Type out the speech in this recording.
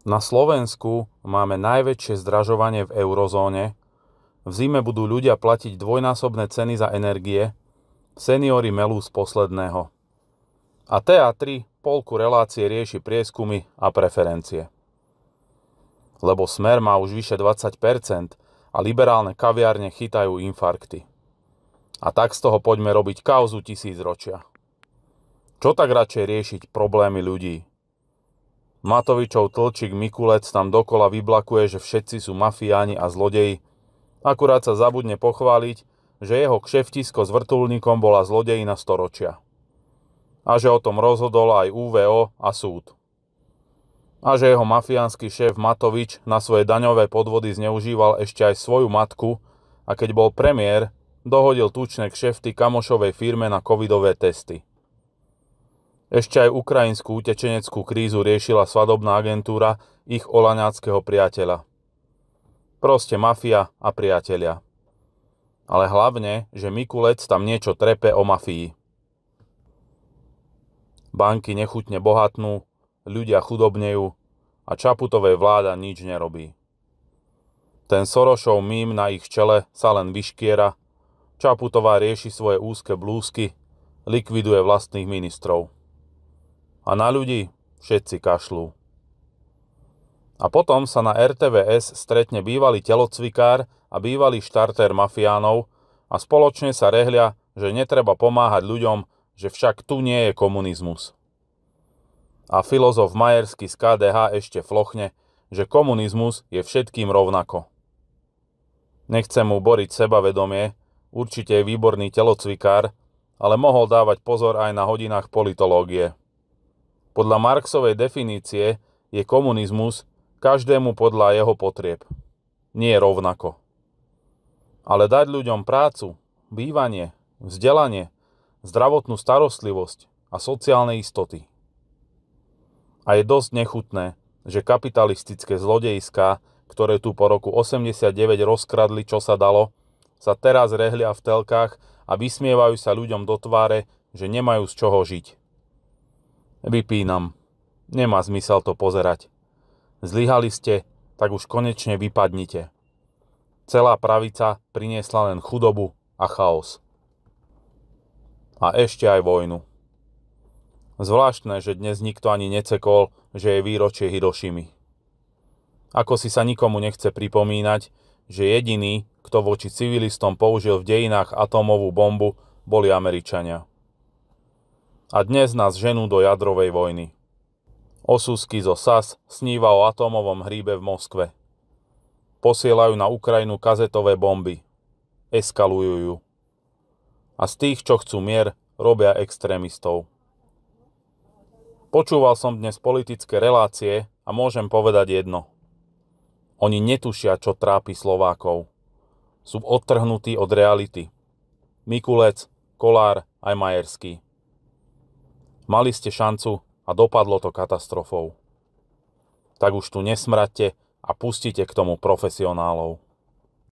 Na Slovensku máme najväčšie zdražovanie v eurozóne. V zime budú ľudia platiť dvojnásobné ceny za energie. Seniory melú z posledného. A TA3 polku relácie rieši prieskumy a preferencie. Lebo Smer má už vyše 20% a liberálne kaviárne chytajú infarkty. A tak z toho poďme robiť kauzu tisícročia. Čo tak radšej riešiť problémy ľudí? Matovičov tlčík Mikulec tam dokola vyblakuje, že všetci sú mafiáni a zlodeji. Akurát sa zabudne pochváliť, že jeho kšeftisko s vrtulníkom bola na storočia. A že o tom rozhodol aj UVO a súd. A že jeho mafiánsky šéf Matovič na svoje daňové podvody zneužíval ešte aj svoju matku a keď bol premiér, dohodil tučné kšefty kamošovej firme na covidové testy. Ešte aj ukrajinskú utečeneckú krízu riešila svadobná agentúra ich olaňáckého priateľa. Proste mafia a priatelia. Ale hlavne, že Mikulec tam niečo trepe o mafii. Banky nechutne bohatnú, ľudia chudobnejú a Čaputovej vláda nič nerobí. Ten Sorošov mím na ich čele sa len vyškiera, Čaputová rieši svoje úzke blúzky, likviduje vlastných ministrov. A na ľudí všetci kašľú. A potom sa na RTVS stretne bývalý telocvikár a bývalý štartér mafiánov a spoločne sa rehlia, že netreba pomáhať ľuďom, že však tu nie je komunizmus. A filozof Majersky z KDH ešte flochne, že komunizmus je všetkým rovnako. Nechcem mu boriť sebavedomie, určite je výborný telocvikár, ale mohol dávať pozor aj na hodinách politológie. Podľa Marxovej definície je komunizmus každému podľa jeho potrieb. Nie rovnako. Ale dať ľuďom prácu, bývanie, vzdelanie, zdravotnú starostlivosť a sociálne istoty. A je dosť nechutné, že kapitalistické zlodejská, ktoré tu po roku 89 rozkradli, čo sa dalo, sa teraz rehlia v telkách a vysmievajú sa ľuďom do tváre, že nemajú z čoho žiť. Vypínam. Nemá zmysel to pozerať. Zlyhali ste, tak už konečne vypadnite. Celá pravica priniesla len chudobu a chaos. A ešte aj vojnu. Zvláštne, že dnes nikto ani necekol, že je výročie Hirošimi. Ako si sa nikomu nechce pripomínať, že jediný, kto voči civilistom použil v dejinách atómovú bombu, boli Američania a dnes nás ženú do jadrovej vojny. Osusky zo SAS sníva o atómovom hríbe v Moskve. Posielajú na Ukrajinu kazetové bomby. Eskalujú ju. A z tých, čo chcú mier, robia extrémistov. Počúval som dnes politické relácie a môžem povedať jedno. Oni netušia, čo trápi Slovákov. Sú odtrhnutí od reality. Mikulec, Kolár aj Majerský. Mali ste šancu a dopadlo to katastrofou. Tak už tu nesmratte a pustite k tomu profesionálov.